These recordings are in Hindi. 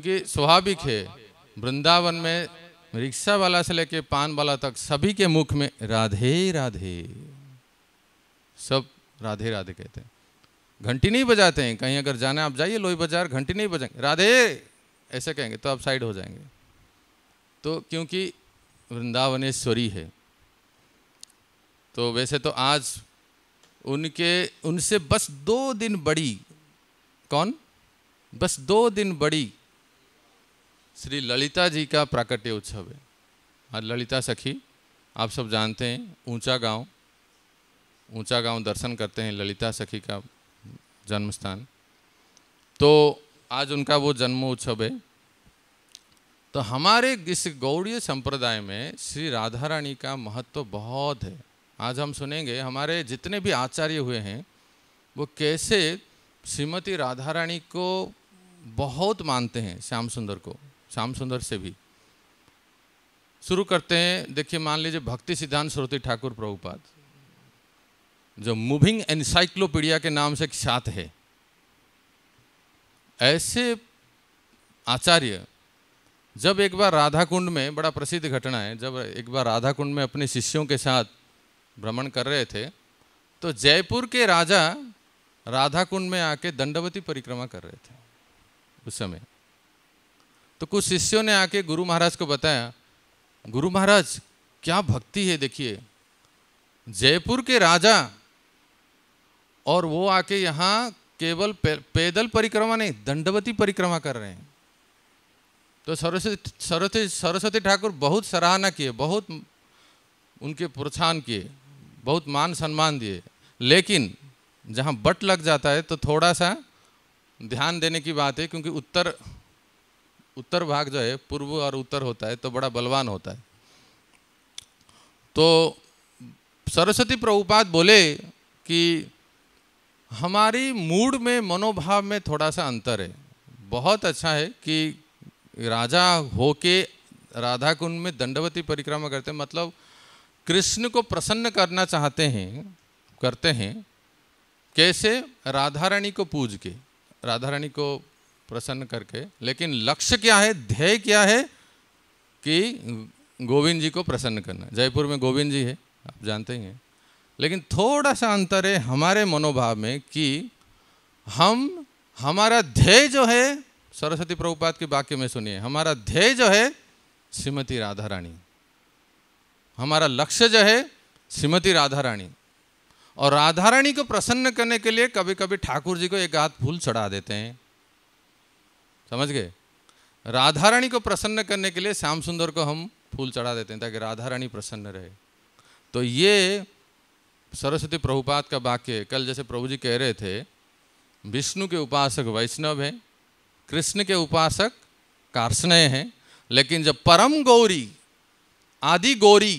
क्योंकि स्वाभाविक है वृंदावन में रिक्शा वाला से लेके पान वाला तक सभी के मुख में राधे राधे सब राधे राधे कहते हैं घंटी नहीं बजाते हैं कहीं अगर जाना आप जाइए लोही बाजार घंटी नहीं बजाएंगे राधे ऐसे कहेंगे तो आप साइड हो जाएंगे तो क्योंकि वृंदावनेश्वरी है तो वैसे तो आज उनके उनसे बस दो दिन बड़ी कौन बस दो दिन बड़ी श्री ललिता जी का प्राकट्य उत्सव है और हाँ, ललिता सखी आप सब जानते हैं ऊंचा गांव ऊंचा गांव दर्शन करते हैं ललिता सखी का जन्म स्थान तो आज उनका वो जन्म उत्सव है तो हमारे इस गौड़ीय संप्रदाय में श्री राधा रानी का महत्व तो बहुत है आज हम सुनेंगे हमारे जितने भी आचार्य हुए हैं वो कैसे श्रीमती राधा रानी को बहुत मानते हैं श्याम सुंदर को श्याम सुंदर से भी शुरू करते हैं देखिए मान लीजिए भक्ति सिद्धांत सरस्वती ठाकुर प्रभुपाद जो मूविंग एनसाइक्लोपीडिया के नाम से साथ है ऐसे आचार्य जब एक बार राधा कुंड में बड़ा प्रसिद्ध घटना है जब एक बार राधा कुंड में अपने शिष्यों के साथ भ्रमण कर रहे थे तो जयपुर के राजा राधा कुंड में आके दंडवती परिक्रमा कर रहे थे उस समय तो कुछ शिष्यों ने आके गुरु महाराज को बताया गुरु महाराज क्या भक्ति है देखिए जयपुर के राजा और वो आके यहाँ केवल पैदल परिक्रमा नहीं दंडवती परिक्रमा कर रहे हैं तो सरस्वती सरस्वती सरस्वती ठाकुर बहुत सराहना किए बहुत उनके प्रोत्साहन किए बहुत मान सम्मान दिए लेकिन जहाँ बट लग जाता है तो थोड़ा सा ध्यान देने की बात है क्योंकि उत्तर उत्तर भाग जो है पूर्व और उत्तर होता है तो बड़ा बलवान होता है तो सरस्वती प्रभुपाद बोले कि हमारी मूड में मनोभाव में थोड़ा सा अंतर है बहुत अच्छा है कि राजा होके राधा कुंड में दंडवती परिक्रमा करते हैं मतलब कृष्ण को प्रसन्न करना चाहते हैं करते हैं कैसे राधा रानी को पूज के राधा रानी को प्रसन्न करके लेकिन लक्ष्य क्या है ध्येय क्या है कि गोविंद जी को प्रसन्न करना जयपुर में गोविंद जी है आप जानते ही हैं लेकिन थोड़ा सा अंतर है हमारे मनोभाव में कि हम हमारा ध्येय जो है सरस्वती प्रभुपाद के वाक्य में सुनिए हमारा ध्येय जो है श्रीमती राधा रानी हमारा लक्ष्य जो है श्रीमती राधा रानी और राधा रानी को प्रसन्न करने के लिए कभी कभी ठाकुर जी को एक हाथ फूल चढ़ा देते हैं समझ गए राधा रानी को प्रसन्न करने के लिए श्याम सुंदर को हम फूल चढ़ा देते हैं ताकि राधा रानी प्रसन्न रहे तो ये सरस्वती प्रभुपाद का वाक्य कल जैसे प्रभु जी कह रहे थे विष्णु के उपासक वैष्णव हैं कृष्ण के उपासक कार्सनय हैं लेकिन जब परम गौरी आदि गौरी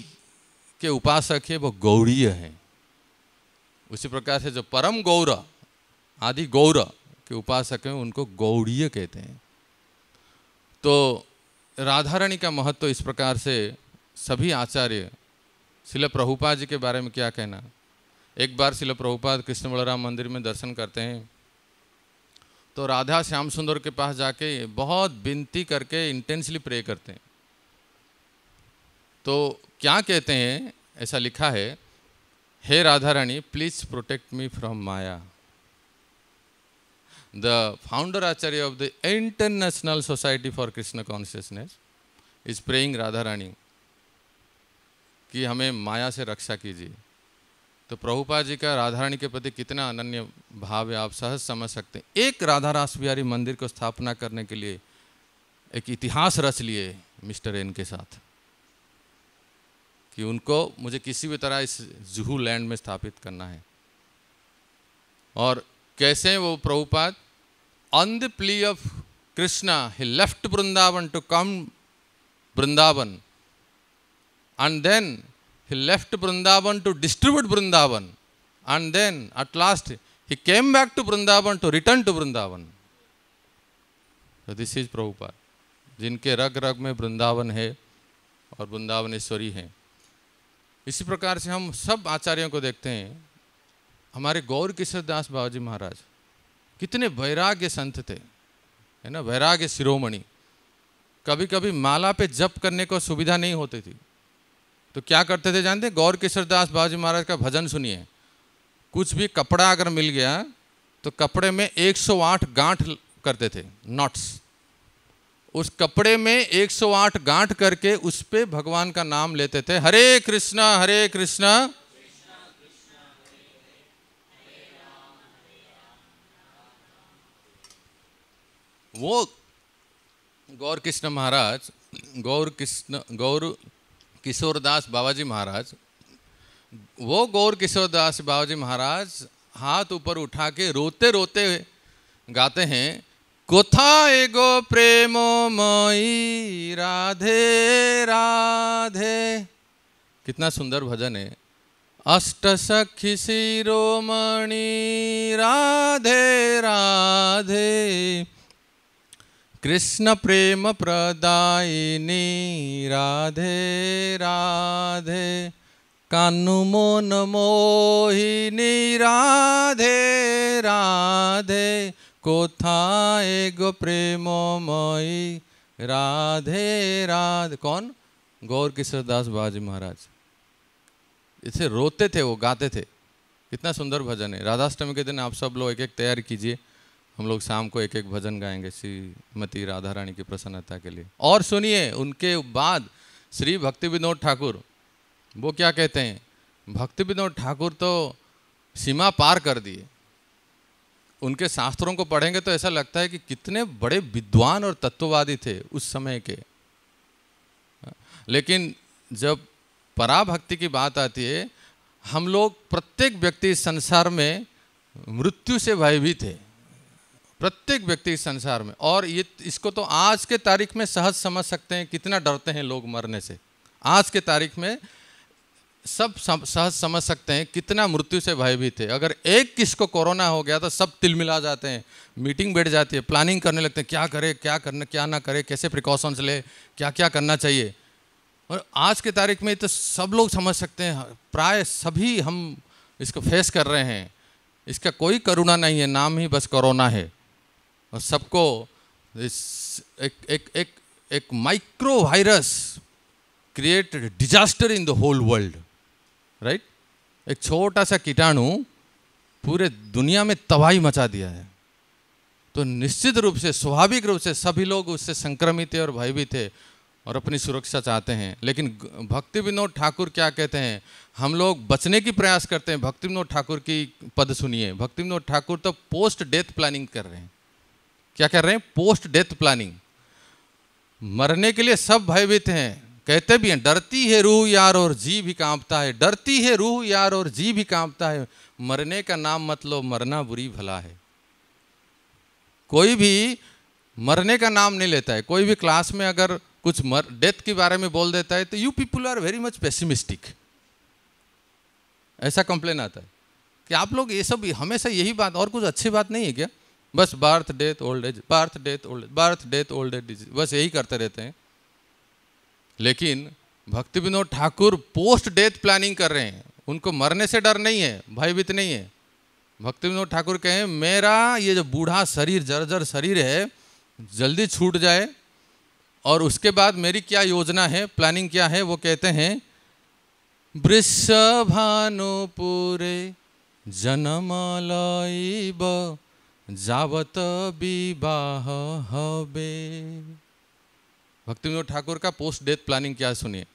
के उपासक है वो गौरीय हैं उसी प्रकार से जो परम गौर आदि गौर के उपासक हैं उनको गौड़ीय कहते हैं तो राधा रानी का महत्व तो इस प्रकार से सभी आचार्य शिल प्रभुपाद जी के बारे में क्या कहना एक बार शिल प्रभुपाद कृष्ण बलराम मंदिर में दर्शन करते हैं तो राधा श्याम सुंदर के पास जाके बहुत विनती करके इंटेंसली प्रे करते हैं तो क्या कहते हैं ऐसा लिखा है हे Radha Rani please protect me from Maya the founder Acharya of the International Society for Krishna Consciousness is praying Radha Rani कि हमें माया से रक्षा कीजिए तो प्रभुपा जी का राधा रानी के प्रति कितना अनन्य भाव है आप सहज समझ सकते हैं एक राधा रास बिहारी मंदिर को स्थापना करने के लिए एक इतिहास रच लिए मिस्टर एन के साथ कि उनको मुझे किसी भी तरह इस जुहू लैंड में स्थापित करना है और कैसे वो Prabhupada on the plea of Krishna, he left Vrindavan to come Vrindavan. And then he left Vrindavan to distribute Vrindavan. And then at last he came back to Vrindavan to return to Vrindavan. So this is Prabhupada. जिनके रग रग में वृंदावन है और वृंदावनेश्वरी हैं इसी प्रकार से हम सब आचार्यों को देखते हैं हमारे गौर किशोर दास बाबाजी महाराज कितने वैराग्य संत थे है ना वैराग्य शिरोमणि कभी कभी माला पे जप करने को सुविधा नहीं होती थी तो क्या करते थे जानते गौर किशोर दास महाराज का भजन सुनिए कुछ भी कपड़ा अगर मिल गया तो कपड़े में 108 गांठ करते थे नॉट्स उस कपड़े में 108 गांठ करके उस पर भगवान का नाम लेते थे हरे कृष्णा हरे कृष्णा वो गौर कृष्ण महाराज गौर कृष्ण गौर किशोरदास बाबाजी महाराज वो गौर किशोरदास बाबाजी महाराज हाथ ऊपर उठा के रोते रोते गाते हैं कोथा एगो प्रेमो मई राधे राधे कितना सुंदर भजन है अष्ट सखी शिरोमणि राधे राधे कृष्ण प्रेम प्रदायिनी राधे राधे मोन मोहिनी राधे राधे कोथाए गो मई राधे राधे कौन गौर किशोर दास बाजी महाराज इसे रोते थे वो गाते थे कितना सुंदर भजन है राधाष्टमी के दिन आप सब लोग एक एक तैयार कीजिए हम लोग शाम को एक एक भजन गाएंगे श्रीमती राधा रानी की प्रसन्नता के लिए और सुनिए उनके बाद श्री भक्ति विनोद ठाकुर वो क्या कहते हैं भक्ति विनोद ठाकुर तो सीमा पार कर दिए उनके शास्त्रों को पढ़ेंगे तो ऐसा लगता है कि कितने बड़े विद्वान और तत्ववादी थे उस समय के लेकिन जब पराभक्ति की बात आती है हम लोग प्रत्येक व्यक्ति संसार में मृत्यु से भयभीत है प्रत्येक व्यक्ति इस संसार में और ये इसको तो आज के तारीख में सहज समझ सकते हैं कितना डरते हैं लोग मरने से आज के तारीख में सब सहज समझ सकते हैं कितना मृत्यु से भयभीत है अगर एक किसको कोरोना हो गया तो सब तिलमिला जाते हैं मीटिंग बैठ जाती है प्लानिंग करने लगते हैं क्या करें क्या करना क्या ना करें कैसे प्रिकॉशंस ले क्या क्या करना चाहिए और आज के तारीख में तो सब लोग समझ सकते हैं प्राय सभी हम इसको फेस कर रहे हैं इसका कोई करुणा नहीं है नाम ही बस कोरोना है और सबको इस एक एक एक एक micro virus created disaster in the whole world right एक छोटा सा कीटाणु पूरे दुनिया में तबाही मचा दिया है तो निश्चित रूप से स्वाभाविक रूप से सभी लोग उससे संक्रमित थे और भयभीत थे और अपनी सुरक्षा चाहते हैं लेकिन भक्ति विनोद ठाकुर क्या कहते हैं हम लोग बचने की प्रयास करते हैं भक्ति विनोद ठाकुर की पद सुनिए भक्ति विनोद ठाकुर तो पोस्ट डेथ प्लानिंग कर रहे हैं क्या कह रहे हैं पोस्ट डेथ प्लानिंग मरने के लिए सब भयभीत हैं कहते भी हैं डरती है रूह यार और जी भी कांपता है डरती है रूह यार और जी भी कांपता है मरने का नाम मतलब मरना बुरी भला है कोई भी मरने का नाम नहीं लेता है कोई भी क्लास में अगर कुछ मर डेथ के बारे में बोल देता है तो you people are very much pessimistic ऐसा कंप्लेन आता है कि आप लोग ये सब हमेशा यही बात और कुछ अच्छी बात नहीं है क्या बस birth death old age birth death old birth death old age disease बस यही करते रहते हैं लेकिन Bhakti Vinod Thakur post death planning कर रहे हैं उनको मरने से डर नहीं है भयभीत नहीं है भक्ति विनोद ठाकुर कहें मेरा ये जो बूढ़ा शरीर जर्जर शरीर है जल्दी छूट जाए और उसके बाद मेरी क्या योजना है प्लानिंग क्या है वो कहते हैं जन्म जनमलैव जावत विवाह हबे भक्ति विनोद ठाकुर का पोस्ट डेथ प्लानिंग क्या सुनिए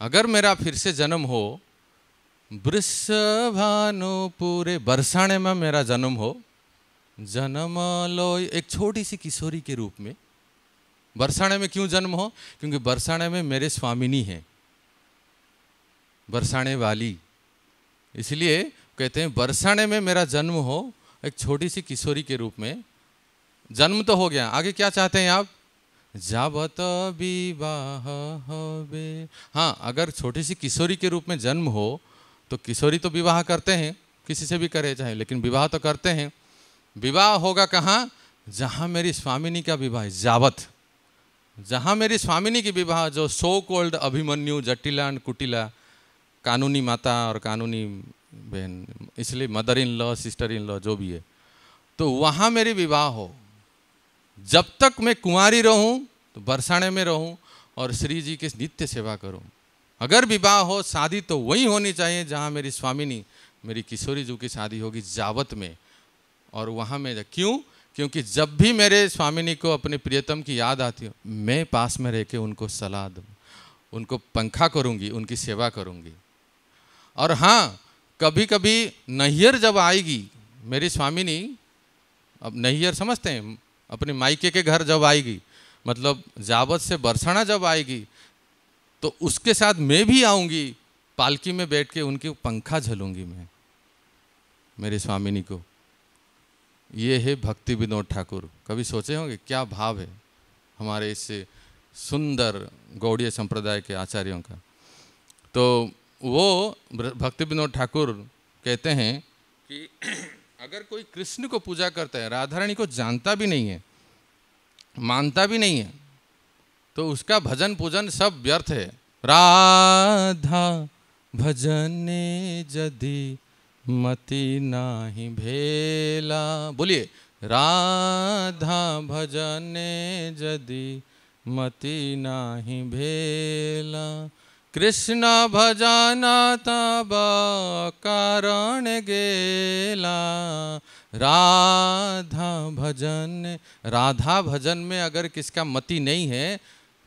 अगर मेरा फिर से जन्म हो वृषभानु पूरे बरसाने में मेरा जन्म हो जन्म लो एक छोटी सी किशोरी के रूप में बरसाने में क्यों जन्म हो क्योंकि बरसाने में मेरे स्वामिनी हैं बरसाने वाली इसलिए कहते हैं बरसाने में मेरा जन्म हो एक छोटी सी किशोरी के रूप में जन्म तो हो गया आगे क्या चाहते हैं आप जाबत विवाह बे हाँ अगर छोटी सी किशोरी के रूप में जन्म हो तो किशोरी तो विवाह करते हैं किसी से भी करे चाहे लेकिन विवाह तो करते हैं विवाह होगा कहाँ जहाँ मेरी स्वामिनी का विवाह है जावत जहाँ मेरी स्वामिनी की विवाह जो so called Abhimanyu Jatila and Kutila कानूनी माता और कानूनी बहन इसलिए mother in law sister in law जो भी है तो वहाँ मेरी विवाह हो जब तक मैं कुंवारी रहूँ तो बरसाने में रहूँ और श्री जी की नित्य सेवा करूँ अगर विवाह हो शादी तो वही होनी चाहिए जहाँ मेरी स्वामिनी मेरी किशोरी जी की शादी होगी जावत में और वहाँ में क्यों क्योंकि जब भी मेरे स्वामिनी को अपने प्रियतम की याद आती हो मैं पास में रह के उनको सलाह दूँ उनको पंखा करूँगी उनकी सेवा करूँगी और हाँ कभी कभी नैहर जब आएगी मेरी स्वामिनी अब नैहर समझते हैं अपने माइके के घर जब आएगी मतलब जावत से बरसाना जब आएगी तो उसके साथ मैं भी आऊँगी पालकी में बैठ के उनकी पंखा झलूंगी मैं मेरे स्वामिनी को ये है भक्ति विनोद ठाकुर कभी सोचे होंगे क्या भाव है हमारे इस सुंदर गौड़ीय संप्रदाय के आचार्यों का तो वो भक्ति विनोद ठाकुर कहते हैं कि अगर कोई कृष्ण को पूजा करता है राधा को जानता भी नहीं है मानता भी नहीं है तो उसका भजन पूजन सब व्यर्थ है राधा भजने जदि मति नाही भेला बोलिए राधा भजने जदि मति नाही भेला कृष्ण भजन तब कारण गेला राधा भजन राधा भजन में अगर किसका मति नहीं है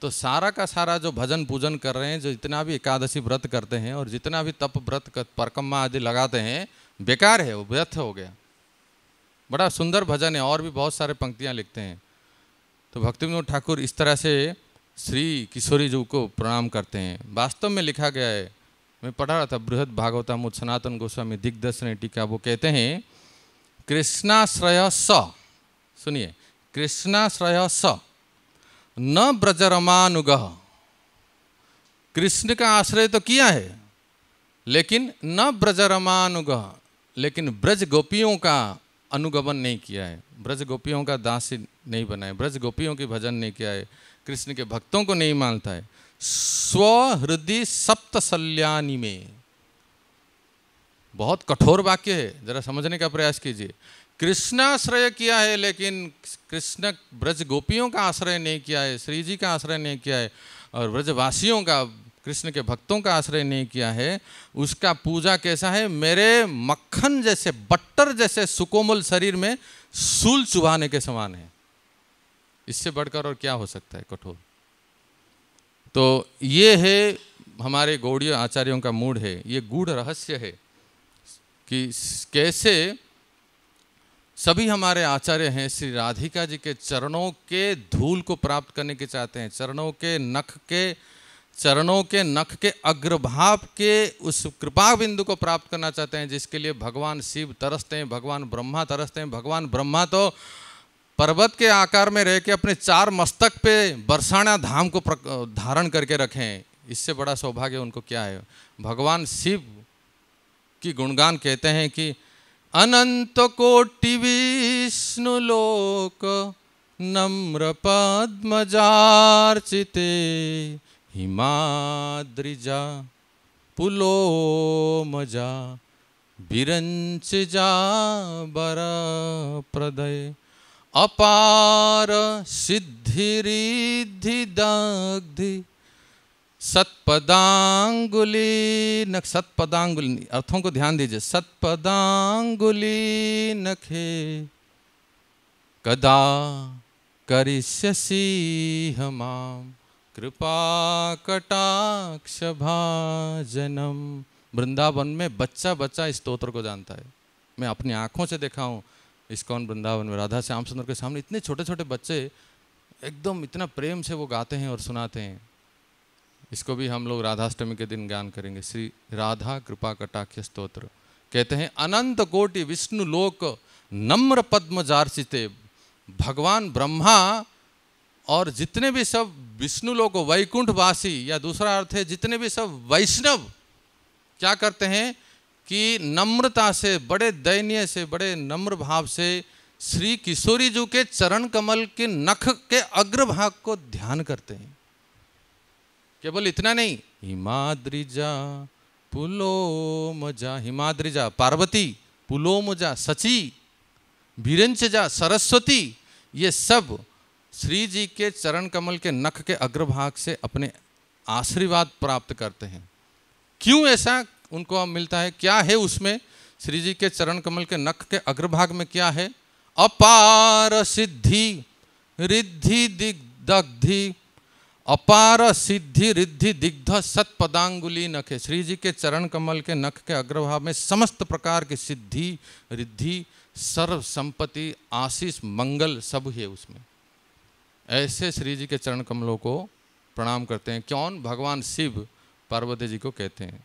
तो सारा का सारा जो भजन पूजन कर रहे हैं जो जितना भी एकादशी व्रत करते हैं और जितना भी तप व्रत परकम्मा आदि लगाते हैं बेकार है वो व्यर्थ हो गया बड़ा सुंदर भजन है और भी बहुत सारे पंक्तियाँ लिखते हैं तो भक्ति ठाकुर इस तरह से श्री किशोरी जी को प्रणाम करते हैं वास्तव में लिखा गया है मैं पढ़ा रहा था बृहद भागवतम सनातन गोस्वामी दिग्दर्शन टीका वो कहते हैं कृष्णाश्रय स सुनिए कृष्णाश्रय स न ब्रजरमानुग कृष्ण का आश्रय तो किया है लेकिन न ब्रजरमानुगह लेकिन ब्रज गोपियों का अनुगमन नहीं किया है ब्रज गोपियों का दास नहीं बनाए ब्रज गोपियों की भजन नहीं किया है कृष्ण के भक्तों को नहीं मानता है स्वहृदय सप्तसल्यानी में बहुत कठोर वाक्य है जरा समझने का प्रयास कीजिए कृष्ण आश्रय किया है लेकिन कृष्ण ब्रज गोपियों का आश्रय नहीं किया है श्री जी का आश्रय नहीं किया है और ब्रजवासियों का कृष्ण के भक्तों का आश्रय नहीं किया है उसका पूजा कैसा है मेरे मक्खन जैसे बट्टर जैसे सुकोमल शरीर में सूल चुभाने के समान है इससे बढ़कर और क्या हो सकता है कठोर तो ये है हमारे गौड़ीय आचार्यों का मूड है ये गूढ़ रहस्य है कि कैसे सभी हमारे आचार्य हैं श्री राधिका जी के चरणों के धूल को प्राप्त करने के चाहते हैं चरणों के नख के चरणों के नख के अग्रभाव के उस कृपा बिंदु को प्राप्त करना चाहते हैं जिसके लिए भगवान शिव तरसते हैं भगवान ब्रह्मा तरसते हैं भगवान ब्रह्मा तो पर्वत के आकार में रह के अपने चार मस्तक पे बरसाना धाम को धारण करके रखें इससे बड़ा सौभाग्य उनको क्या है भगवान शिव की गुणगान कहते हैं कि अनंत कोटि विष्णु लोक नम्र पद्मजार्चिते हिमाद्रिजा पुलो मजा बिरंच जा बर प्रदय अपार सत्पदांगुली न सत्पदांगुली अर्थों को ध्यान दीजिए सत्पदांगुली नखे कदा करिष्यसि हमाम कृपा कटाक्ष भाजनम वृंदावन में बच्चा बच्चा इस स्तोत्र को जानता है मैं अपनी आंखों से देखा हूं इस्कॉन वृंदावन में राधा श्याम सुंदर के सामने इतने छोटे छोटे बच्चे एकदम इतना प्रेम से वो गाते हैं और सुनाते हैं इसको भी हम लोग राधाष्टमी के दिन गान करेंगे श्री राधा कृपा कटाख्य स्त्रोत्र कहते हैं अनंत कोटि विष्णु लोक नम्र पद्म जार्चिते भगवान ब्रह्मा और जितने भी सब विष्णु लोग वैकुंठवासी या दूसरा अर्थ है जितने भी सब वैष्णव क्या करते हैं कि नम्रता से बड़े दयनीय से बड़े नम्र भाव से श्री किशोरी जी के चरण कमल के नख के अग्रभाग को ध्यान करते हैं केवल इतना नहीं हिमाद्रिजा जा हिमाद्रिजा पार्वती जा सची जा सरस्वती ये सब श्री जी के चरण कमल के नख के अग्रभाग से अपने आशीर्वाद प्राप्त करते हैं क्यों ऐसा उनको अब मिलता है क्या है उसमें श्री जी के चरण कमल के नख के अग्रभाग में क्या है अपार सिद्धि रिद्धि दिग्धि अपार सिद्धि रिद्धि दिग्ध सत्पदांगुली नख है श्री जी के चरण कमल के नख के अग्रभाव में समस्त प्रकार की सिद्धि रिद्धि सर्व संपत्ति आशीष मंगल सब है उसमें ऐसे श्री जी के चरण कमलों को प्रणाम करते हैं कौन भगवान शिव पार्वती जी को कहते हैं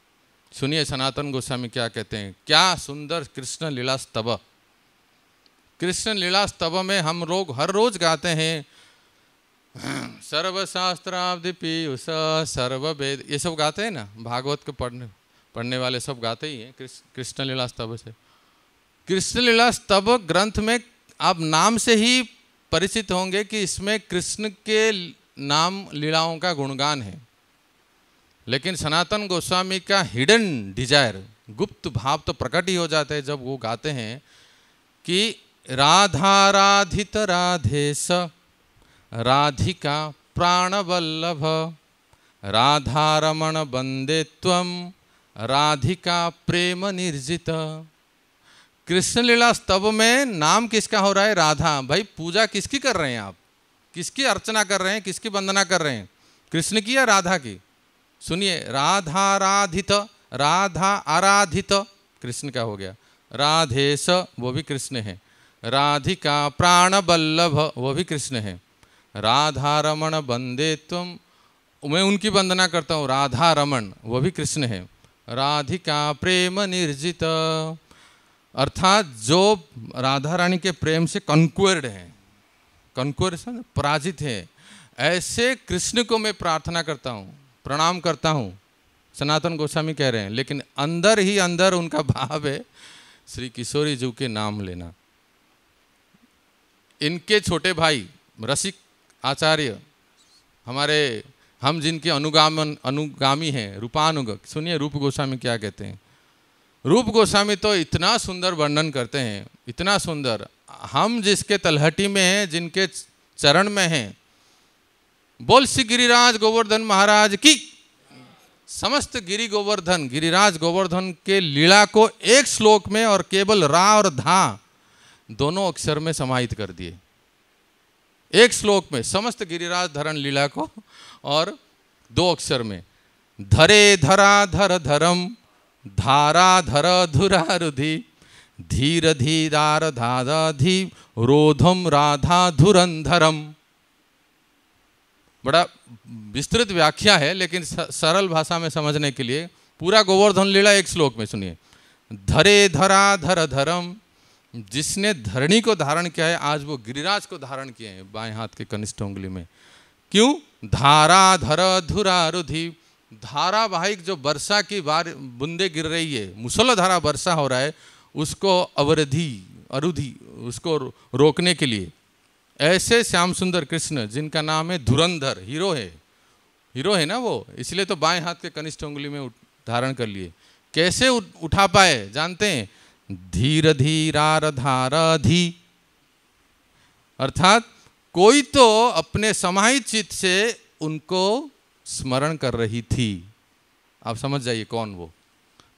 सुनिए सनातन गोस्वामी क्या कहते हैं क्या सुंदर कृष्ण लीला स्तब कृष्ण लीला स्तव में हम लोग हर रोज गाते हैं सर्वशास्त्राब्धि पीयूष वेद ये सब गाते हैं ना भागवत के पढ़ने पढ़ने वाले सब गाते ही हैं कृष्ण लीला स्तव से कृष्ण लीला स्तव ग्रंथ में आप नाम से ही परिचित होंगे कि इसमें कृष्ण के नाम लीलाओं का गुणगान है लेकिन सनातन गोस्वामी का हिडन डिजायर गुप्त भाव तो प्रकट ही हो जाते हैं जब वो गाते हैं कि राधा राधित राधेश राधिका प्राणवल्लभ रमण बंदे तम राधिका प्रेम निर्जित कृष्ण लीला स्तव में नाम किसका हो रहा है राधा भाई पूजा किसकी कर रहे हैं आप किसकी अर्चना कर रहे हैं किसकी वंदना कर रहे हैं कृष्ण की या राधा की सुनिए राधा राधा आराधित कृष्ण का हो गया राधेश वो भी कृष्ण है राधिका प्राण बल्लभ वो भी कृष्ण है राधा रमण बंदे तुम मैं उनकी वंदना करता हूँ राधा रमण वो भी कृष्ण है राधिका प्रेम निर्जित अर्थात जो राधा रानी के प्रेम से कंक्वर्ड है कंक्वर्ड पराजित है ऐसे कृष्ण को मैं प्रार्थना करता हूँ प्रणाम करता हूँ सनातन गोस्वामी कह रहे हैं लेकिन अंदर ही अंदर उनका भाव है श्री किशोरी जी के नाम लेना इनके छोटे भाई रसिक आचार्य हमारे हम जिनके अनुगामन अनुगामी हैं रूपानुग सुनिए रूप गोस्वामी क्या कहते हैं रूप गोस्वामी तो इतना सुंदर वर्णन करते हैं इतना सुंदर हम जिसके तलहटी में हैं जिनके चरण में हैं बोल श्री गिरिराज गोवर्धन महाराज की समस्त गिरि गोवर्धन गिरिराज गोवर्धन के लीला को एक श्लोक में और केवल रा और धा दोनों अक्षर में समाहित कर दिए एक श्लोक में समस्त गिरिराज धरण लीला को और दो अक्षर में धरे धरा धर धरम धारा धर धुरा रुधि धीर धीरार धाधा धी रोधम राधा धुरंधरम बड़ा विस्तृत व्याख्या है लेकिन सरल भाषा में समझने के लिए पूरा गोवर्धन लीला एक श्लोक में सुनिए धरे धरा धर धरम जिसने धरणी को धारण किया है आज वो गिरिराज को धारण किए हैं बाएं हाथ के कनिष्ठ उंगली में क्यों धारा धर धुरा रुधि धारावाहिक जो वर्षा की बार बुंदे गिर रही है मुसलधारा वर्षा हो रहा है उसको अवरधि अरुधि उसको रोकने के लिए ऐसे श्याम सुंदर कृष्ण जिनका नाम है धुरंधर हीरो है हीरो है ना वो इसलिए तो बाएं हाथ के कनिष्ठ उंगली में धारण कर लिए कैसे उठा पाए जानते हैं धीर रधारा धी अर्थात कोई तो अपने समाहित चित्त से उनको स्मरण कर रही थी आप समझ जाइए कौन वो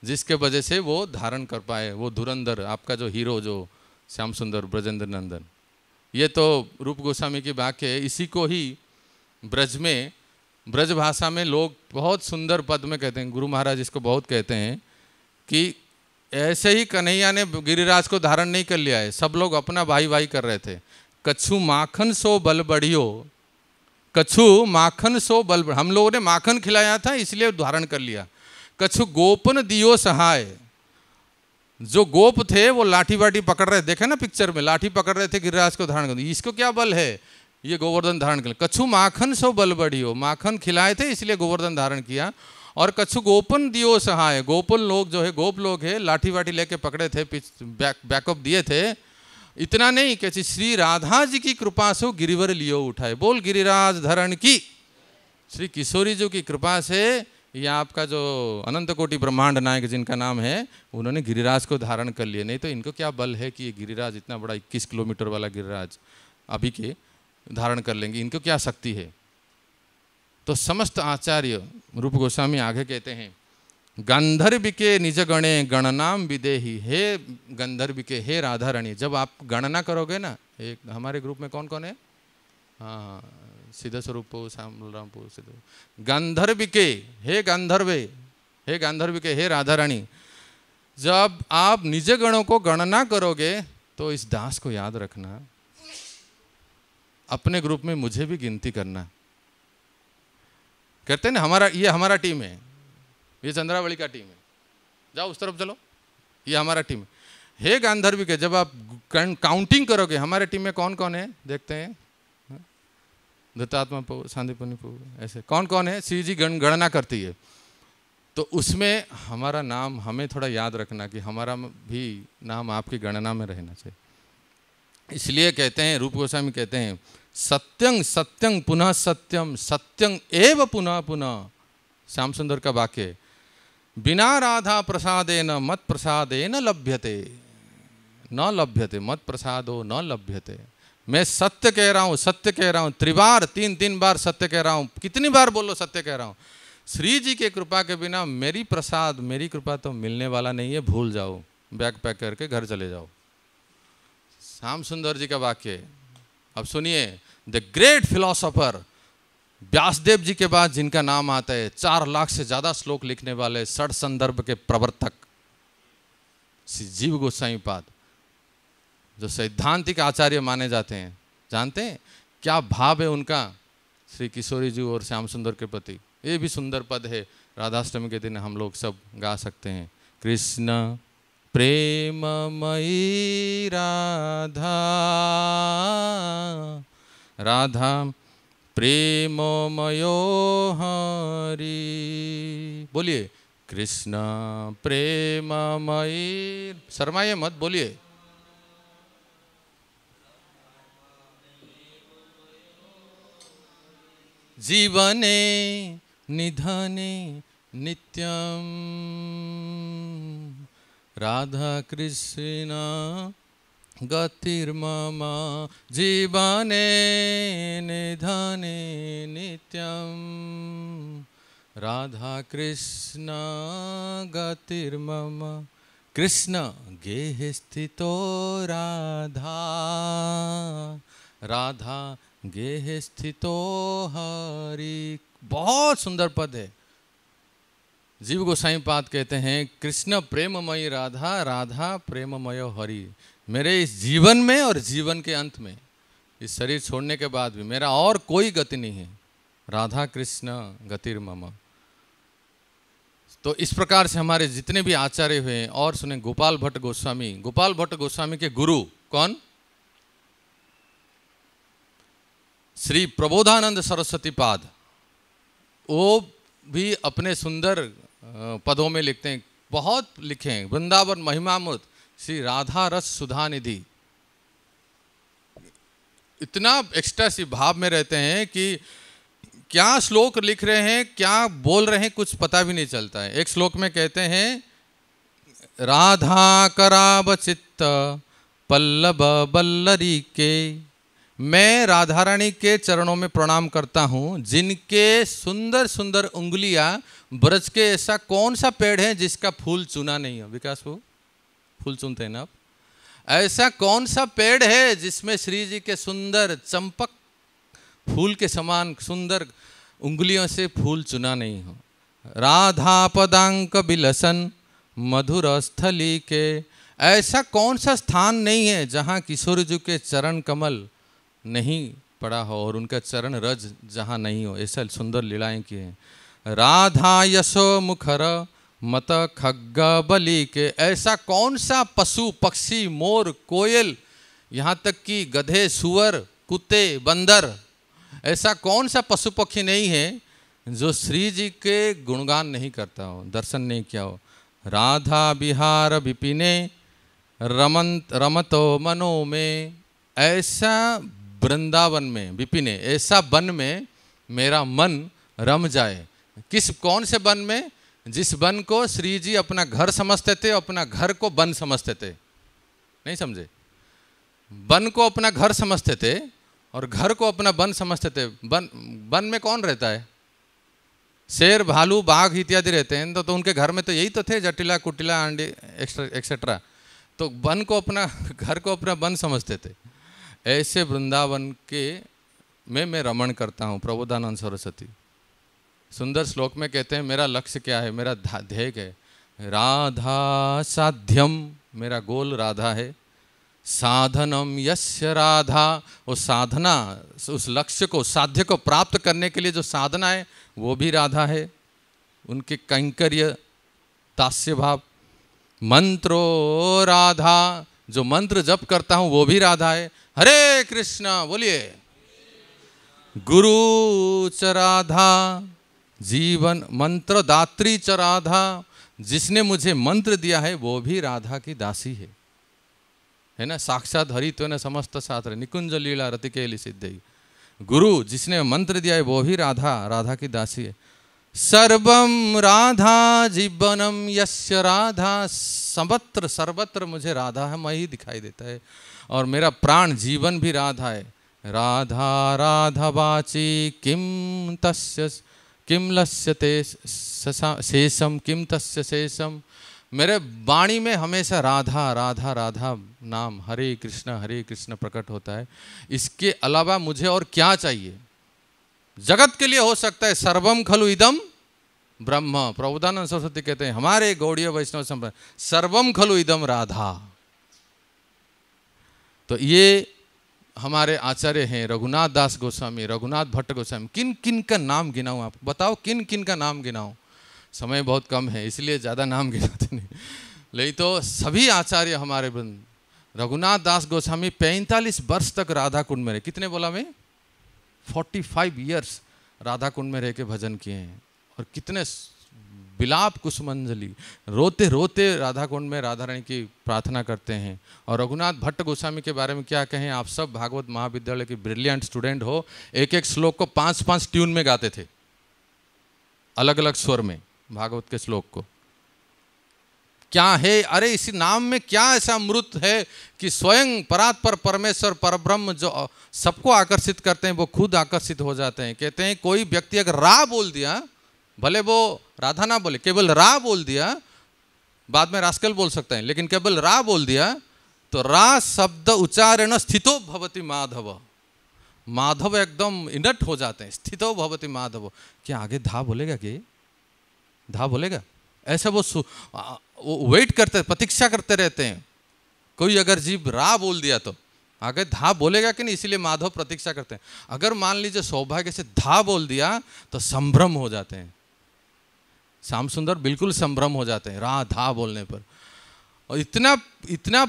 जिसके वजह से वो धारण कर पाए वो धुरंधर आपका जो हीरो जो श्याम सुंदर ब्रजेंद्र नंदन ये तो रूप गोस्वामी की वाक्य है इसी को ही ब्रज में ब्रज भाषा में लोग बहुत सुंदर पद में कहते हैं गुरु महाराज इसको बहुत कहते हैं कि ऐसे ही कन्हैया ने गिरिराज को धारण नहीं कर लिया है सब लोग अपना भाई भाई कर रहे थे कछु माखन सो बल बढ़ियो कछु माखन सो बल हम लोगों ने माखन खिलाया था इसलिए धारण कर लिया कछु गोपन दियो सहाय जो गोप थे वो लाठी बाटी पकड़ रहे देखे ना पिक्चर में लाठी पकड़ रहे थे गिरिराज को धारण कर इसको क्या बल है ये गोवर्धन धारण कर कछु माखन सो बल बढ़ी हो माखन खिलाए थे इसलिए गोवर्धन धारण किया और कछु गोपन दियो सहाय गोपन लोग जो है गोप लोग है लाठी वाटी लेके पकड़े थे बैकअप दिए थे इतना नहीं कैसे श्री राधा जी की कृपा से गिरिवर लियो उठाए बोल गिरिराज धरण की श्री किशोरी जी की कृपा से या आपका जो अनंत कोटि ब्रह्मांड नायक जिनका नाम है उन्होंने गिरिराज को धारण कर लिया नहीं तो इनको क्या बल है कि ये गिरिराज इतना बड़ा इक्कीस किलोमीटर वाला गिरिराज अभी के धारण कर लेंगे इनको क्या शक्ति है तो समस्त आचार्य रूप गोस्वामी आगे कहते हैं गंधर्व के निज गणे गणनाम विदेही हे गंधर्व के हे रणी जब आप गणना करोगे ना एक हमारे ग्रुप में कौन कौन है हाँ सिद्ध स्वरूप श्यामराम सिद्ध गंधर्व के हे गंधर्वे हे गंधर्व के हे राधा रानी जब आप निज गणों को गणना करोगे तो इस दास को याद रखना अपने ग्रुप में मुझे भी गिनती करना कहते हैं ना हमारा ये हमारा टीम है ये चंद्रावली का टीम है जाओ उस तरफ चलो ये हमारा टीम है हे गांधर्वी के जब आप काउंटिंग करोगे हमारे टीम में कौन कौन है देखते हैं दत्तात्मा प्रभु शांतिपुनि प्रभु ऐसे कौन कौन है श्री जी गण गणना करती है तो उसमें हमारा नाम हमें थोड़ा याद रखना कि हमारा भी नाम आपकी गणना में रहना चाहिए इसलिए कहते हैं रूप गोस्वामी कहते हैं सत्यं सत्यं पुनः सत्यम सत्यं एव पुनः पुनः श्याम सुंदर का वाक्य बिना राधा न मत न लभ्यते न लभ्यते मत प्रसादो न लभ्यते मैं सत्य कह रहा हूँ सत्य कह रहा हूँ त्रिवार तीन तीन बार सत्य कह रहा हूँ कितनी बार बोलो सत्य कह रहा हूँ श्री जी के कृपा के बिना मेरी प्रसाद मेरी कृपा तो मिलने वाला नहीं है भूल जाओ बैग पैक करके घर चले जाओ श्याम सुंदर जी का वाक्य अब सुनिए the great philosopher Vyasdev ji के बाद जिनका नाम आता है चार लाख से ज़्यादा श्लोक लिखने वाले सड़ संदर्भ के प्रवर्तक श्री जीव गोसाई पाद जो सैद्धांतिक आचार्य माने जाते हैं जानते हैं क्या भाव है उनका श्री किशोरी जी और श्याम सुंदर के प्रति ये भी सुंदर पद है राधाष्टमी के दिन हम लोग सब गा सकते हैं कृष्ण प्रेम मयी राधा राधा प्रेम मयो हरी बोलिए कृष्ण प्रेम मई शर्माइए मत बोलिए जीवने निधने नित्यम् कृष्ण गतिर्म जीवने निधने नित्यम् राधाकृष्ण गतिर्म कृष्ण गेह स्थितो राधा राधा गेह स्थितो हरि बहुत सुंदर पद है जीव गोसाई पाद कहते हैं कृष्ण प्रेममय राधा राधा प्रेममय हरि मेरे इस जीवन में और जीवन के अंत में इस शरीर छोड़ने के बाद भी मेरा और कोई गति नहीं है राधा कृष्ण गतिर मम तो इस प्रकार से हमारे जितने भी आचार्य हुए और सुने गोपाल भट्ट गोस्वामी गोपाल भट्ट गोस्वामी के गुरु कौन श्री प्रबोधानंद सरस्वती पाद वो भी अपने सुंदर पदों में लिखते हैं बहुत लिखे हैं वृंदावन महिमामृत श्री राधा रस सुधा निधि इतना एक्स्ट्रा सी भाव में रहते हैं कि क्या श्लोक लिख रहे हैं क्या बोल रहे हैं कुछ पता भी नहीं चलता है एक श्लोक में कहते हैं राधा कराब चित्त पल्लब बल्लरी के मैं राधा रानी के चरणों में प्रणाम करता हूँ जिनके सुंदर सुंदर उंगलियाँ ब्रज के ऐसा कौन सा पेड़ है जिसका फूल चुना नहीं है विकास वो फूल चुनते हैं ना आप ऐसा कौन सा पेड़ है जिसमें श्री जी के सुंदर चंपक फूल के समान सुंदर उंगलियों से फूल चुना नहीं हो राधा पदांक बिलसन मधुर स्थली के ऐसा कौन सा स्थान नहीं है जहाँ किशोर जी के चरण कमल नहीं पड़ा हो और उनका चरण रज जहाँ नहीं हो ऐसा सुंदर लीलाएं की हैं राधा यशो मुखर मत खग बली के ऐसा कौन सा पशु पक्षी मोर कोयल यहाँ तक कि गधे सुअर कुत्ते बंदर ऐसा कौन सा पशु पक्षी नहीं है जो श्री जी के गुणगान नहीं करता हो दर्शन नहीं किया हो राधा बिहार विपिने रमन रमतो मनो में ऐसा वृंदावन में विपिन ऐसा वन में मेरा मन रम जाए किस कौन से वन में जिस वन को श्री जी अपना घर समझते थे अपना घर को वन समझते थे नहीं समझे वन को अपना घर समझते थे और घर को अपना वन समझते थे वन वन में कौन रहता है शेर भालू बाघ इत्यादि रहते हैं तो, तो उनके घर में तो यही तो थे जटिला कुटिला अंडी एक्सेट्रा तो वन को अपना घर को अपना वन समझते थे ऐसे वृंदावन के में मैं रमण करता हूँ प्रबोधानंद सरस्वती सुंदर श्लोक में कहते हैं मेरा लक्ष्य क्या है मेरा ध्येय है राधा साध्यम मेरा गोल राधा है साधनम यस्य राधा वो साधना उस लक्ष्य को साध्य को प्राप्त करने के लिए जो साधना है वो भी राधा है उनके कैंकर्य तास्य भाव मंत्रो राधा जो मंत्र जप करता हूँ वो भी राधा है हरे कृष्णा बोलिए गुरु चराधा जीवन मंत्र दात्री चराधा राधा जिसने मुझे मंत्र दिया है वो भी राधा की दासी है है ना साक्षात हरि तो समस्त शास्त्र निकुंज लीला रतिकेली सिद्ध गुरु जिसने मंत्र दिया है वो भी राधा राधा की दासी है सर्वम राधा जीवनम यश राधा सर्वत्र सर्वत्र मुझे राधा है मई दिखाई देता है और मेरा प्राण जीवन भी राधा है राधा राधवाची किम तस् किम ते शेषम किम तस्य शेषम मेरे वाणी में हमेशा राधा राधा राधा नाम हरे कृष्ण हरे कृष्ण प्रकट होता है इसके अलावा मुझे और क्या चाहिए जगत के लिए हो सकता है सर्वम खलु इदम ब्रह्म प्रबुदानंद सरस्वती कहते हैं हमारे गौड़ीय वैष्णव संप्रदाय सर्वम खलु इदम राधा तो ये हमारे आचार्य हैं रघुनाथ दास गोस्वामी रघुनाथ भट्ट गोस्वामी किन किन का नाम गिनाऊँ आप बताओ किन किन का नाम गिनाऊँ समय बहुत कम है इसलिए ज़्यादा नाम गिनाते नहीं लेकिन तो सभी आचार्य हमारे बंद रघुनाथ दास गोस्वामी पैंतालीस वर्ष तक राधा कुंड में रहे कितने बोला मैं forty five years Radha Kund में रह के भजन किए हैं और कितने बिलाप कुसमंजलि रोते रोते राधा कुंड में राधा रानी की प्रार्थना करते हैं और रघुनाथ भट्ट गोस्वामी के बारे में क्या कहें आप सब भागवत महाविद्यालय के ब्रिलियंट स्टूडेंट हो एक एक श्लोक को पांच पांच ट्यून में गाते थे अलग अलग स्वर में भागवत के श्लोक को क्या है अरे इसी नाम में क्या ऐसा अमृत है कि स्वयं परात्पर परमेश्वर परब्रह्म जो सबको आकर्षित करते हैं वो खुद आकर्षित हो जाते हैं कहते हैं कोई व्यक्ति अगर रा बोल दिया भले वो राधा ना बोले केवल रा बोल दिया बाद में रास्कल बोल सकते हैं लेकिन केवल रा बोल दिया तो रा शब्द उच्चारण स्थितो भवती माधव माधव एकदम इनट हो जाते हैं स्थितो भवती माधव क्या आगे धा बोलेगा कि धा बोलेगा ऐसे वो, वो वेट करते प्रतीक्षा करते रहते हैं कोई अगर जीव रा बोल दिया तो आगे धा बोलेगा कि नहीं इसीलिए माधव प्रतीक्षा करते हैं अगर मान लीजिए सौभाग्य से धा बोल दिया तो संभ्रम हो जाते हैं श्याम सुंदर बिल्कुल संभ्रम हो जाते हैं रा धा बोलने पर और इतना इतना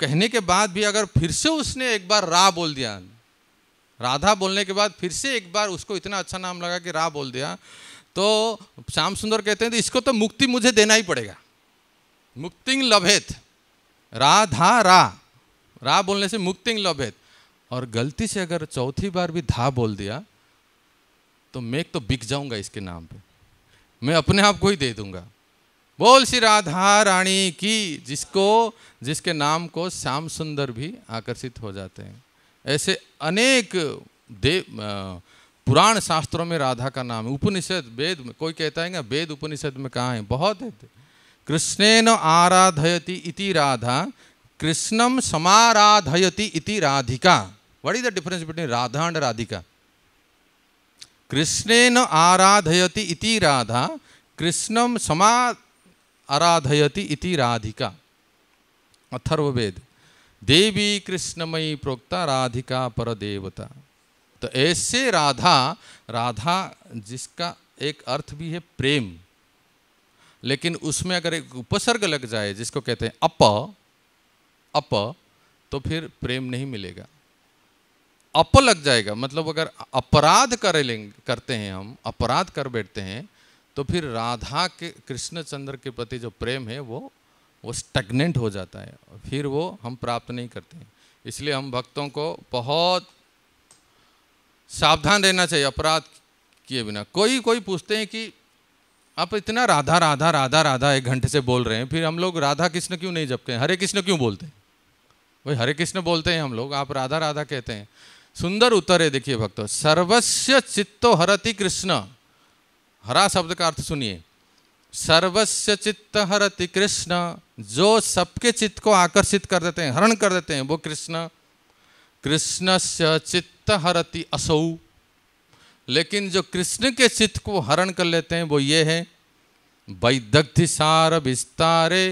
कहने के बाद भी अगर फिर से उसने एक बार रा बोल दिया राधा बोलने के बाद फिर से एक बार उसको इतना अच्छा नाम लगा कि रा बोल दिया तो श्याम सुंदर कहते हैं तो इसको तो मुक्ति मुझे देना ही पड़ेगा मुक्तिंग लभेत राधा रा रा बोलने से मुक्तिंग लभेत और गलती से अगर चौथी बार भी धा बोल दिया तो मैं तो बिक जाऊंगा इसके नाम पे मैं अपने आप को ही दे दूंगा बोल श्री राधा रानी की जिसको जिसके नाम को श्याम सुंदर भी आकर्षित हो जाते हैं ऐसे अनेक देव पुराण शास्त्रों में राधा का नाम है उपनिषद वेद में कोई कहता है ना वेद उपनिषद में कहाँ है बहुत है कृष्णेन आराधयति इति राधा कृष्णम समाराधयति इति Radhika what is the difference between Radha and Radhika कृष्णेन आराधयति इति राधा कृष्णम समा आराधयति इति राधिका अथर्ववेद देवी कृष्णमयी प्रोक्ता राधिका पर देवता तो ऐसे राधा राधा जिसका एक अर्थ भी है प्रेम लेकिन उसमें अगर एक उपसर्ग लग जाए जिसको कहते हैं अप अप तो फिर प्रेम नहीं मिलेगा अप लग जाएगा मतलब अगर अपराध कर लेंगे करते हैं हम अपराध कर बैठते हैं तो फिर राधा के कृष्ण चंद्र के प्रति जो प्रेम है वो वो स्टेगनेंट हो जाता है फिर वो हम प्राप्त नहीं करते हैं इसलिए हम भक्तों को बहुत सावधान रहना चाहिए अपराध किए बिना कोई कोई पूछते हैं कि आप इतना राधा राधा राधा राधा एक घंटे से बोल रहे हैं फिर हम लोग राधा कृष्ण क्यों नहीं जपते हैं हरे कृष्ण क्यों बोलते हैं भाई हरे कृष्ण बोलते हैं हम लोग आप राधा राधा कहते हैं सुंदर उत्तर है देखिए भक्त सर्वस्य चित्तो हरति कृष्ण हरा शब्द का अर्थ सुनिए सर्वस्व चित्त हरति कृष्ण जो सबके चित्त को आकर्षित कर देते हैं हरण कर देते हैं वो कृष्ण से चित्त हरति असौ लेकिन जो कृष्ण के चित्त को हरण कर लेते हैं वो ये है वैदग्धिसार विस्तारे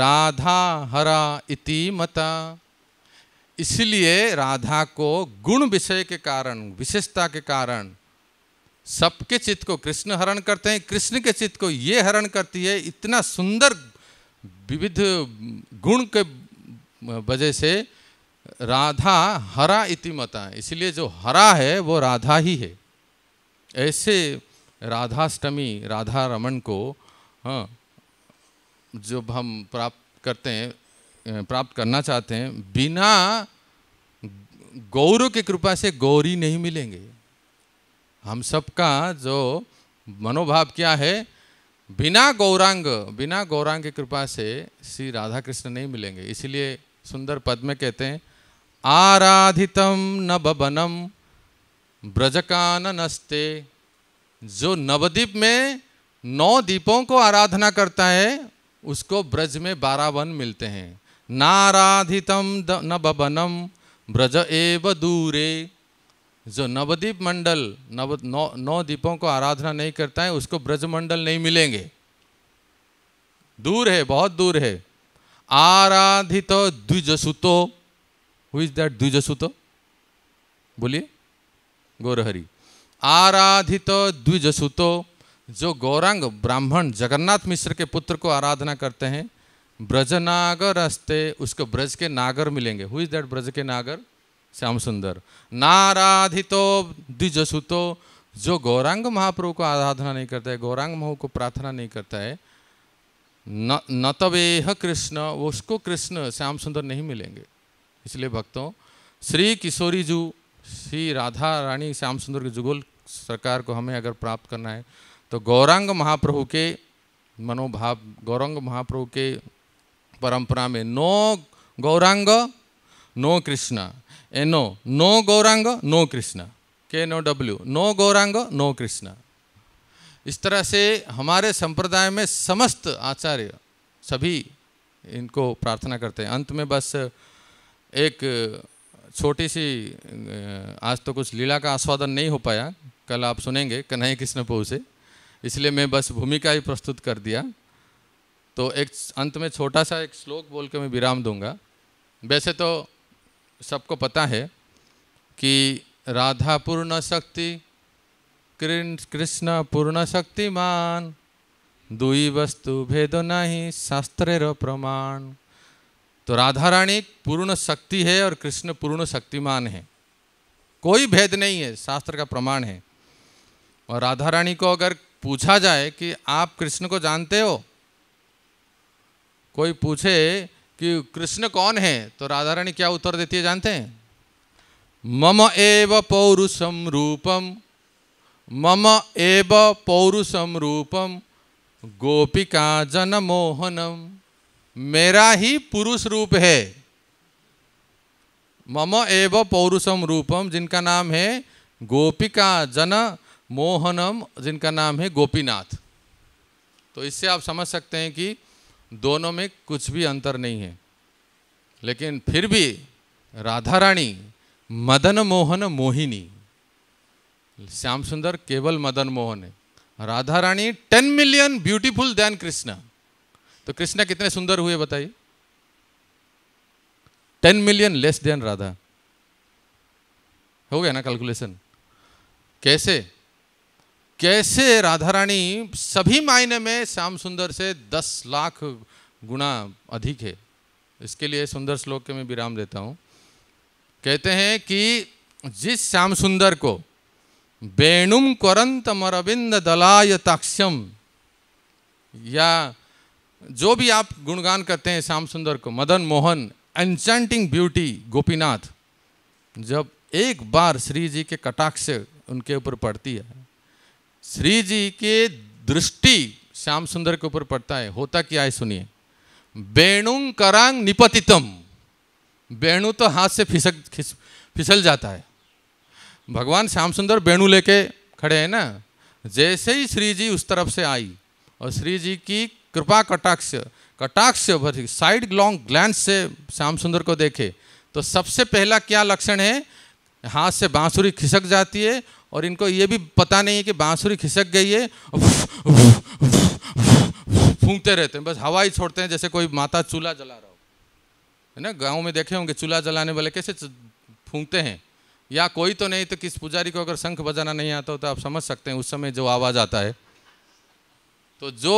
राधा हरा इति मता इसलिए राधा को गुण विषय के कारण विशेषता के कारण सबके चित्त को कृष्ण हरण करते हैं कृष्ण के चित्त को ये हरण करती है इतना सुंदर विविध गुण के वजह से राधा हरा इति मता है इसलिए जो हरा है वो राधा ही है ऐसे राधाष्टमी राधा रमन को हाँ जब हम प्राप्त करते हैं प्राप्त करना चाहते हैं बिना गौरव के कृपा से गौरी नहीं मिलेंगे हम सबका जो मनोभाव क्या है बिना गौरांग बिना गौरांग की कृपा से श्री राधा कृष्ण नहीं मिलेंगे इसलिए सुंदर पद में कहते हैं आराधितम नबनम ब्रजकाननस्ते जो नवदीप में नौ दीपों को आराधना करता है उसको ब्रज में बारह वन मिलते हैं नाराधितम न बबनम ब्रज एव दूरे जो नवदीप मंडल नव नौ नौ दीपों को आराधना नहीं करता है उसको ब्रज मंडल नहीं मिलेंगे दूर है बहुत दूर है आराधित द्विजसुतो हु इज दैट द्विजसुतो बोलिए गौरहरी आराधित द्विजसुतो जो गौरांग ब्राह्मण जगन्नाथ मिश्र के पुत्र को आराधना करते हैं ब्रजनागर हस्ते उसको ब्रज के नागर मिलेंगे हु इज दैट ब्रज के नागर श्याम सुंदर नाराधितो द्विजसुतो जो गौरांग महाप्रभु को आराधना नहीं करता है गौरांग महाप्रभु को प्रार्थना नहीं करता है न तवेह कृष्ण उसको कृष्ण श्याम सुंदर नहीं मिलेंगे इसलिए भक्तों श्री किशोरी जू श्री राधा रानी श्याम सुंदर के जुगोल सरकार को हमें अगर प्राप्त करना है तो गौरांग महाप्रभु के मनोभाव गौरांग महाप्रभु के परंपरा में नो गौरांग नो कृष्ण एनो no Gauranga no Krishna K no W know Gauranga no Krishna इस तरह से हमारे संप्रदाय में समस्त आचार्य सभी इनको प्रार्थना करते हैं अंत में बस एक छोटी सी आज तो कुछ लीला का आस्वादन नहीं हो पाया कल आप सुनेंगे कन्हैया कृष्ण पो से इसलिए मैं बस भूमिका ही प्रस्तुत कर दिया तो एक अंत में छोटा सा एक श्लोक बोल के मैं विराम दूंगा वैसे तो सबको पता है कि राधा पूर्ण शक्ति कृष्ण पूर्ण शक्तिमान दुई वस्तु भेद नहीं शास्त्र प्रमाण तो राधा रानी पूर्ण शक्ति है और कृष्ण पूर्ण शक्तिमान है कोई भेद नहीं है शास्त्र का प्रमाण है और राधा रानी को अगर पूछा जाए कि आप कृष्ण को जानते हो कोई पूछे कि कृष्ण कौन है तो राधा रानी क्या उत्तर देती है जानते हैं मम एव पौरुषम रूपम मम एव पौरुषम रूपम गोपिका जन मोहनम मेरा ही पुरुष रूप है मम एव पौरुषम रूपम जिनका नाम है गोपिका जन मोहनम जिनका नाम है गोपीनाथ तो इससे आप समझ सकते हैं कि दोनों में कुछ भी अंतर नहीं है लेकिन फिर भी राधा रानी मदन मोहन मोहिनी श्याम सुंदर केवल मदन मोहन है Radha Rani ten million beautiful than Krishna तो कृष्णा कितने सुंदर हुए बताइए ten million less than Radha हो गया ना कैलकुलेशन कैसे कैसे राधा रानी सभी मायने में श्याम सुंदर से दस लाख गुना अधिक है इसके लिए सुंदर श्लोक के मैं विराम देता हूँ कहते हैं कि जिस श्याम सुंदर को वेणुम करंतम मरविंद दलाय ताक्ष्यम या जो भी आप गुणगान करते हैं श्याम सुंदर को मदन मोहन एंचेंटिंग ब्यूटी गोपीनाथ जब एक बार श्री जी के कटाक्ष उनके ऊपर पड़ती है श्री जी के दृष्टि श्याम सुंदर के ऊपर पड़ता है होता क्या है सुनिए बेणुंग करांग निपतितम बेणु तो हाथ से फिसक फिसल जाता है भगवान श्याम सुंदर बेणु लेके खड़े हैं ना जैसे ही श्री जी उस तरफ से आई और श्री जी की कृपा कटाक्ष कटाक्ष साइड लॉन्ग ग्लैंड से श्याम सुंदर को देखे तो सबसे पहला क्या लक्षण है हाथ से बांसुरी खिसक जाती है और इनको ये भी पता नहीं है कि बांसुरी खिसक गई है फूंकते रहते हैं बस हवा ही छोड़ते हैं जैसे कोई माता चूल्हा जला रहा हो है ना गांव में देखे होंगे चूल्हा जलाने वाले कैसे फूंकते हैं या कोई तो नहीं तो किस पुजारी को अगर शंख बजाना नहीं आता हो तो आप समझ सकते हैं उस समय जो आवाज़ आता है तो जो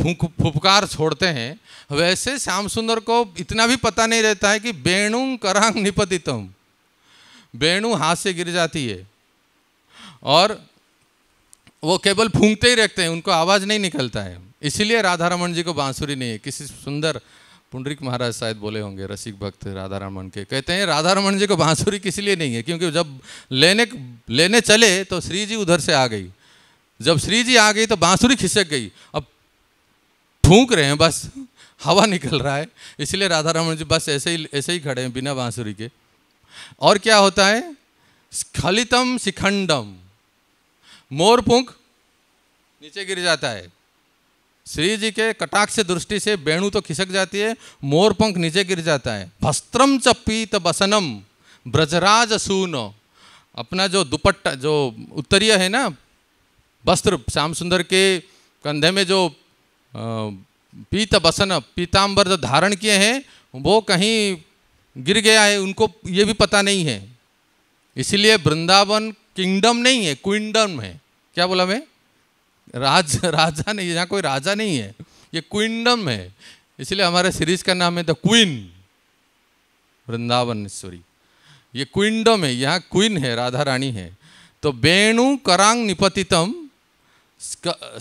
फूक फुपकार छोड़ते हैं वैसे श्याम सुंदर को इतना भी पता नहीं रहता है कि बेणु करांग निपतितम बेणु हाथ से गिर जाती है और वो केवल फूंकते ही रहते हैं उनको आवाज़ नहीं निकलता है इसीलिए राधा रमन जी को बांसुरी नहीं है किसी सुंदर पुंडरिक महाराज शायद बोले होंगे रसिक भक्त राधा रमन के कहते हैं राधा रमन जी को बांसुरी किसी लिए नहीं है क्योंकि जब लेने लेने चले तो श्री जी उधर से आ गई जब श्री जी आ गई तो बांसुरी खिसक गई अब फूंक रहे हैं बस हवा निकल रहा है इसलिए राधा रमन जी बस ऐसे ही ऐसे ही खड़े हैं बिना बांसुरी के और क्या होता है स्खलितम शिखंडम मोर पुंख नीचे गिर जाता है श्री जी के कटाक्ष दृष्टि से बेणु तो खिसक जाती है मोर पंख नीचे गिर जाता है भस्त्रम च पीत बसनम ब्रजराज सून अपना जो दुपट्टा जो उत्तरीय है ना वस्त्र श्याम सुंदर के कंधे में जो पीत बसन पीताम्बर जो धारण किए हैं वो कहीं गिर गया है उनको ये भी पता नहीं है इसलिए वृंदावन किंगडम नहीं है क्विंडम है क्या बोला मैं राज राजा नहीं यहाँ कोई राजा नहीं है ये क्विंडम है इसलिए हमारे सीरीज का नाम है द क्वीन वृंदावनेश्वरी ये क्विंडम है यहाँ क्वीन है राधा रानी है तो वेणु करांग निपतितम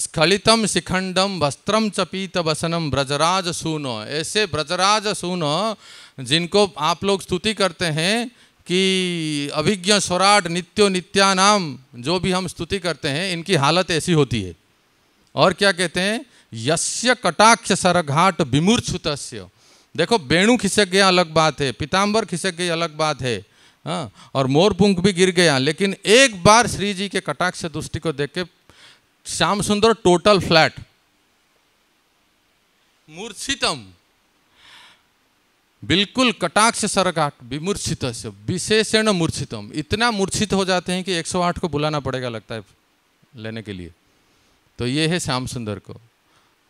स्खलितम शिखंडम वस्त्रम चपीत वसनम ब्रजराज सुनो ऐसे ब्रजराज सुनो जिनको आप लोग स्तुति करते हैं कि अभिज्ञ स्वराट नित्यो नित्यानाम जो भी हम स्तुति करते हैं इनकी हालत ऐसी होती है और क्या कहते हैं यस्य कटाक्ष सरघाट विमूर्छुत देखो बेणु खिसक गया अलग बात है पीताम्बर खिसक गई अलग बात है हाँ और मोरपुंख भी गिर गया लेकिन एक बार श्री जी के कटाक्ष दृष्टि को देख के श्याम सुंदर टोटल फ्लैट मूर्छितम बिल्कुल कटाक्ष सरकाट विमूर्छित विशेषण मूर्छितम इतना मूर्छित हो जाते हैं कि 108 को बुलाना पड़ेगा लगता है लेने के लिए तो ये है श्याम सुंदर को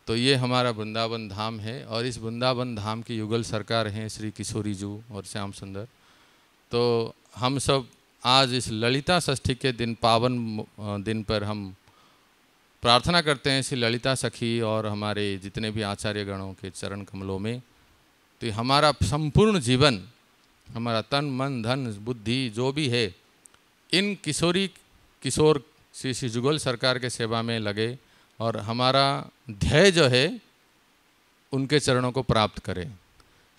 तो ये हमारा वृंदावन धाम है और इस वृंदावन धाम की युगल सरकार हैं श्री किशोरी जू और श्याम सुंदर तो हम सब आज इस ललिता षष्ठी के दिन पावन दिन पर हम प्रार्थना करते हैं श्री ललिता सखी और हमारे जितने भी आचार्य गणों के चरण कमलों में तो हमारा संपूर्ण जीवन हमारा तन मन धन बुद्धि जो भी है इन किशोरी किशोर श्री श्री जुगल सरकार के सेवा में लगे और हमारा ध्येय जो है उनके चरणों को प्राप्त करें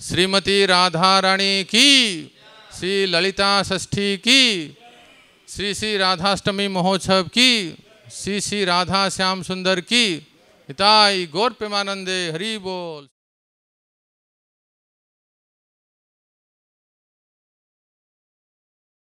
श्रीमती राधा रानी की श्री ललिता षष्ठी की श्री श्री राधाष्टमी महोत्सव की श्री श्री राधा श्याम सुंदर की हिताई गौर प्रेमानंदे हरि बोल